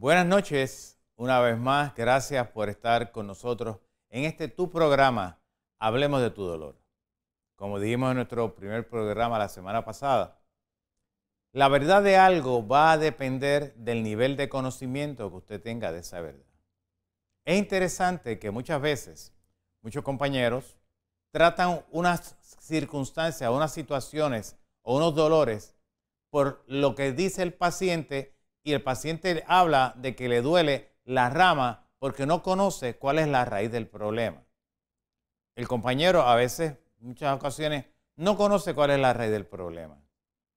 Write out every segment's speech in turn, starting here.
Buenas noches, una vez más, gracias por estar con nosotros en este tu programa, Hablemos de tu dolor. Como dijimos en nuestro primer programa la semana pasada, la verdad de algo va a depender del nivel de conocimiento que usted tenga de esa verdad. Es interesante que muchas veces muchos compañeros tratan unas circunstancias, unas situaciones o unos dolores por lo que dice el paciente y el paciente habla de que le duele la rama porque no conoce cuál es la raíz del problema. El compañero a veces, muchas ocasiones, no conoce cuál es la raíz del problema,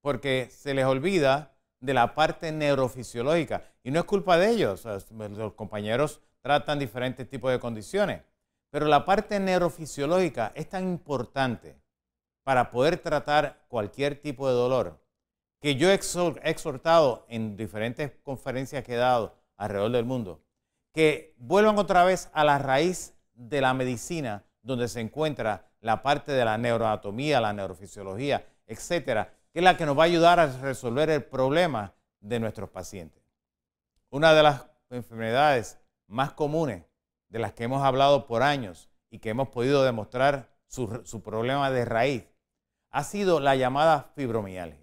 porque se les olvida de la parte neurofisiológica. Y no es culpa de ellos, los compañeros tratan diferentes tipos de condiciones, pero la parte neurofisiológica es tan importante para poder tratar cualquier tipo de dolor que yo he exhortado en diferentes conferencias que he dado alrededor del mundo, que vuelvan otra vez a la raíz de la medicina, donde se encuentra la parte de la neuroatomía, la neurofisiología, etcétera, que es la que nos va a ayudar a resolver el problema de nuestros pacientes. Una de las enfermedades más comunes de las que hemos hablado por años y que hemos podido demostrar su, su problema de raíz ha sido la llamada fibromialgia.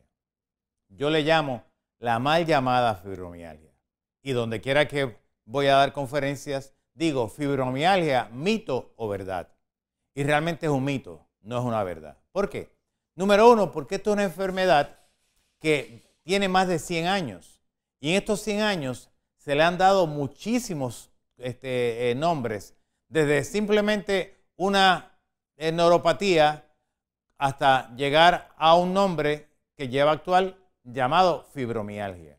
Yo le llamo la mal llamada fibromialgia. Y donde quiera que voy a dar conferencias, digo fibromialgia, mito o verdad. Y realmente es un mito, no es una verdad. ¿Por qué? Número uno, porque esto es una enfermedad que tiene más de 100 años. Y en estos 100 años se le han dado muchísimos este, eh, nombres, desde simplemente una eh, neuropatía hasta llegar a un nombre que lleva actual llamado fibromialgia.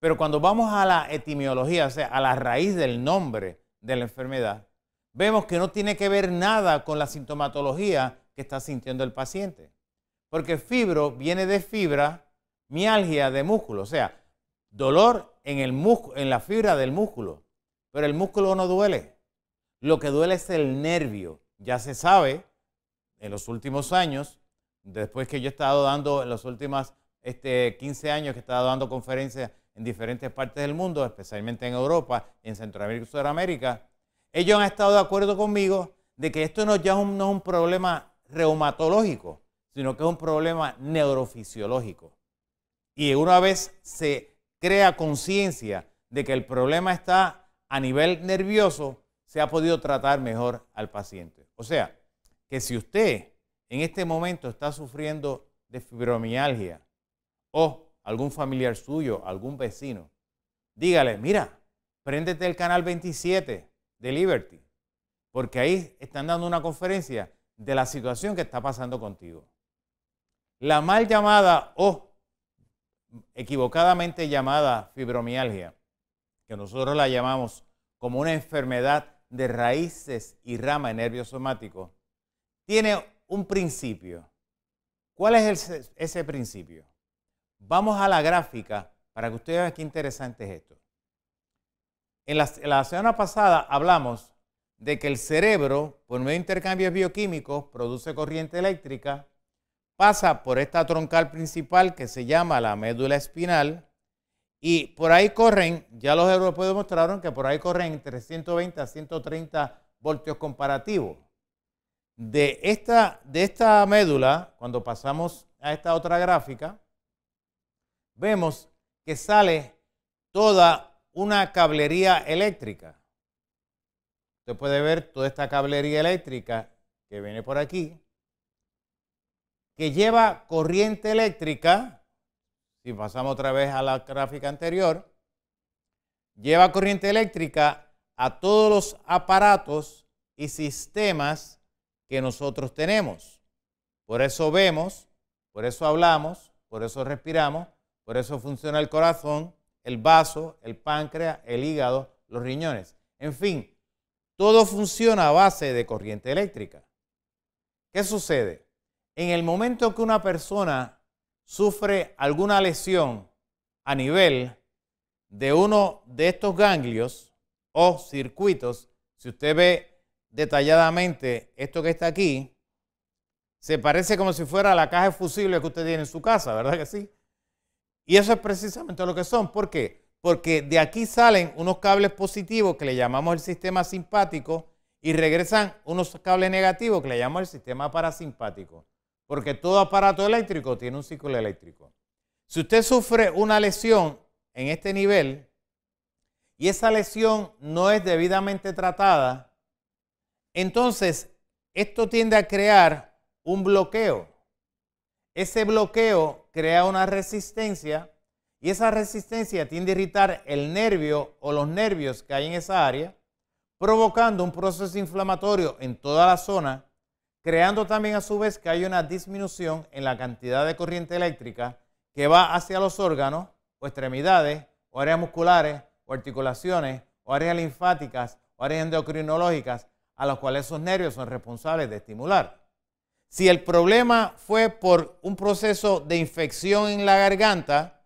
Pero cuando vamos a la etimología, o sea, a la raíz del nombre de la enfermedad, vemos que no tiene que ver nada con la sintomatología que está sintiendo el paciente. Porque fibro viene de fibra, mialgia de músculo, o sea, dolor en, el en la fibra del músculo. Pero el músculo no duele. Lo que duele es el nervio. Ya se sabe en los últimos años, después que yo he estado dando en las últimas este, 15 años que he estado dando conferencias en diferentes partes del mundo, especialmente en Europa, en Centroamérica y Sudamérica, ellos han estado de acuerdo conmigo de que esto no, ya un, no es un problema reumatológico, sino que es un problema neurofisiológico. Y una vez se crea conciencia de que el problema está a nivel nervioso, se ha podido tratar mejor al paciente. O sea, que si usted en este momento está sufriendo de fibromialgia, o algún familiar suyo, algún vecino, dígale, mira, préndete el canal 27 de Liberty, porque ahí están dando una conferencia de la situación que está pasando contigo. La mal llamada o equivocadamente llamada fibromialgia, que nosotros la llamamos como una enfermedad de raíces y rama de nervios somáticos, tiene un principio. ¿Cuál es ese principio? Vamos a la gráfica para que ustedes vean qué interesante es esto. En la, semana pasada hablamos de que el cerebro, por medio de intercambios bioquímicos, produce corriente eléctrica, pasa por esta troncal principal que se llama la médula espinal, y por ahí corren, ya los europeos demostraron que por ahí corren entre 120 a 130 voltios comparativos. De esta, de esta médula, cuando pasamos a esta otra gráfica, vemos que sale toda una cablería eléctrica. Usted puede ver toda esta cablería eléctrica que viene por aquí, que lleva corriente eléctrica, si pasamos otra vez a la gráfica anterior, lleva corriente eléctrica a todos los aparatos y sistemas que nosotros tenemos. Por eso vemos, por eso hablamos, por eso respiramos, por eso funciona el corazón, el vaso, el páncreas, el hígado, los riñones. En fin, todo funciona a base de corriente eléctrica. ¿Qué sucede? En el momento que una persona sufre alguna lesión a nivel de uno de estos ganglios o circuitos, si usted ve detalladamente esto que está aquí, se parece como si fuera la caja de fusibles que usted tiene en su casa, ¿verdad que sí? Y eso es precisamente lo que son. ¿Por qué? Porque de aquí salen unos cables positivos que le llamamos el sistema simpático y regresan unos cables negativos que le llamamos el sistema parasimpático. Porque todo aparato eléctrico tiene un ciclo eléctrico. Si usted sufre una lesión en este nivel y esa lesión no es debidamente tratada, entonces esto tiende a crear un bloqueo. Ese bloqueo crea una resistencia y esa resistencia tiende a irritar el nervio o los nervios que hay en esa área, provocando un proceso inflamatorio en toda la zona, creando también a su vez que hay una disminución en la cantidad de corriente eléctrica que va hacia los órganos o extremidades o áreas musculares o articulaciones o áreas linfáticas o áreas endocrinológicas a las cuales esos nervios son responsables de estimular. Si el problema fue por un proceso de infección en la garganta,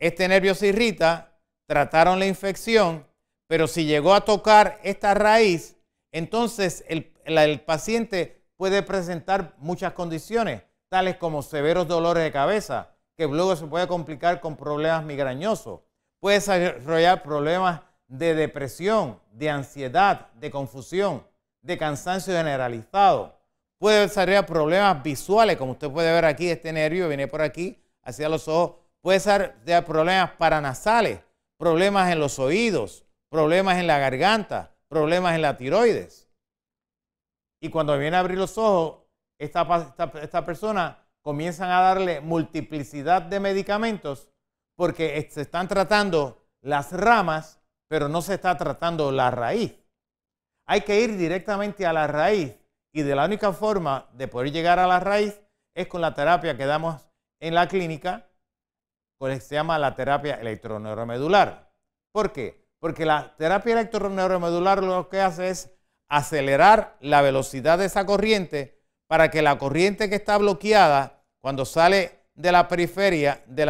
este nervio se irrita, trataron la infección, pero si llegó a tocar esta raíz, entonces el, paciente puede presentar muchas condiciones, tales como severos dolores de cabeza, que luego se puede complicar con problemas migrañosos. Puede desarrollar problemas de depresión, de ansiedad, de confusión, de cansancio generalizado Puede desarrollar problemas visuales, como usted puede ver aquí, este nervio viene por aquí hacia los ojos. Puede desarrollar problemas paranasales, problemas en los oídos, problemas en la garganta, problemas en la tiroides. Y cuando viene a abrir los ojos, esta, esta, persona comienzan a darle multiplicidad de medicamentos porque se están tratando las ramas, pero no se está tratando la raíz. Hay que ir directamente a la raíz y de la única forma de poder llegar a la raíz es con la terapia que damos en la clínica, que se llama la terapia electroneuromedular. ¿Por qué? Porque la terapia electroneuromedular lo que hace es acelerar la velocidad de esa corriente para que la corriente que está bloqueada, cuando sale de la periferia, de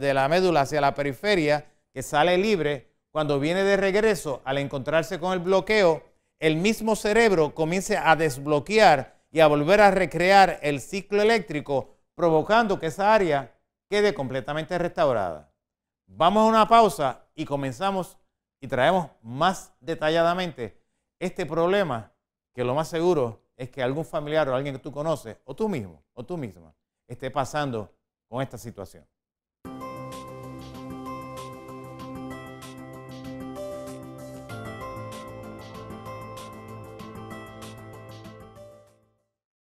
de la médula hacia la periferia, que sale libre, cuando viene de regreso, al encontrarse con el bloqueo, el mismo cerebro comience a desbloquear y a volver a recrear el ciclo eléctrico, provocando que esa área quede completamente restaurada. Vamos a una pausa y comenzamos y traemos más detalladamente este problema que lo más seguro es que algún familiar o alguien que tú conoces, o tú mismo, o tú misma, esté pasando con esta situación.